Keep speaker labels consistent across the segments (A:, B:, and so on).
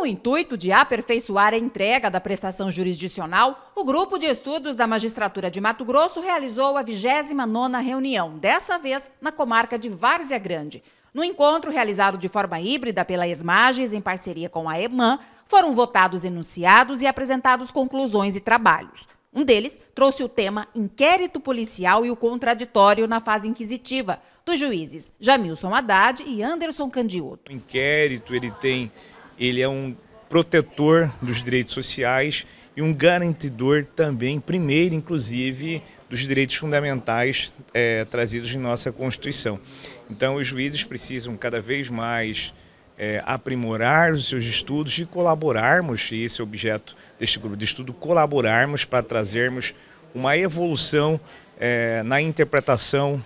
A: Com o intuito de aperfeiçoar a entrega da prestação jurisdicional, o Grupo de Estudos da Magistratura de Mato Grosso realizou a 29ª reunião, dessa vez na comarca de Várzea Grande. No encontro realizado de forma híbrida pela Esmages em parceria com a EMAN, foram votados enunciados e apresentados conclusões e trabalhos. Um deles trouxe o tema inquérito policial e o contraditório na fase inquisitiva, dos juízes Jamilson Haddad e Anderson Candioto.
B: O inquérito ele tem ele é um protetor dos direitos sociais e um garantidor também, primeiro, inclusive, dos direitos fundamentais é, trazidos em nossa Constituição. Então, os juízes precisam cada vez mais é, aprimorar os seus estudos e colaborarmos, e esse é o objeto deste grupo de estudo, colaborarmos para trazermos uma evolução é, na interpretação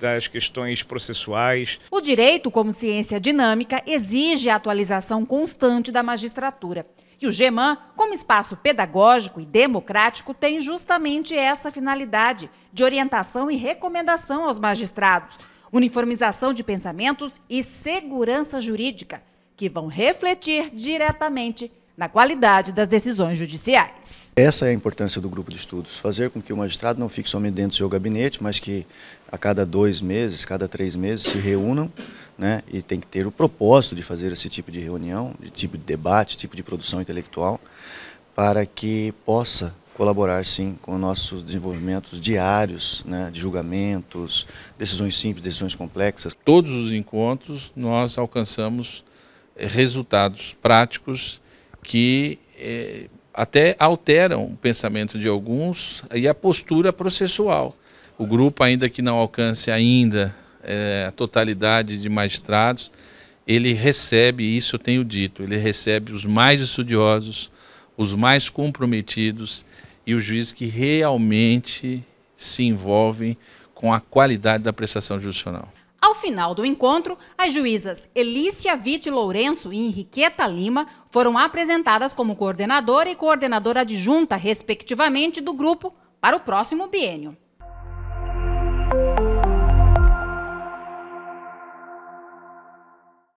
B: das questões processuais.
A: O direito, como ciência dinâmica, exige a atualização constante da magistratura. E o GEMAN, como espaço pedagógico e democrático, tem justamente essa finalidade de orientação e recomendação aos magistrados, uniformização de pensamentos e segurança jurídica, que vão refletir diretamente na qualidade das decisões judiciais.
C: Essa é a importância do grupo de estudos, fazer com que o magistrado não fique somente dentro do seu gabinete, mas que a cada dois meses, cada três meses se reúnam né, e tem que ter o propósito de fazer esse tipo de reunião, de tipo de debate, tipo de produção intelectual, para que possa colaborar sim com nossos desenvolvimentos diários, né, de julgamentos, decisões simples, decisões
D: complexas. Todos os encontros nós alcançamos eh, resultados práticos que é, até alteram o pensamento de alguns e a postura processual. O grupo, ainda que não alcance ainda é, a totalidade de magistrados, ele recebe, isso eu tenho dito, ele recebe os mais estudiosos, os mais comprometidos e os juízes que realmente se envolvem com a qualidade da prestação judicial.
A: Ao final do encontro, as juízas Elícia Vitti Lourenço e Henriqueta Lima foram apresentadas como coordenadora e coordenadora adjunta, respectivamente, do grupo para o próximo biênio.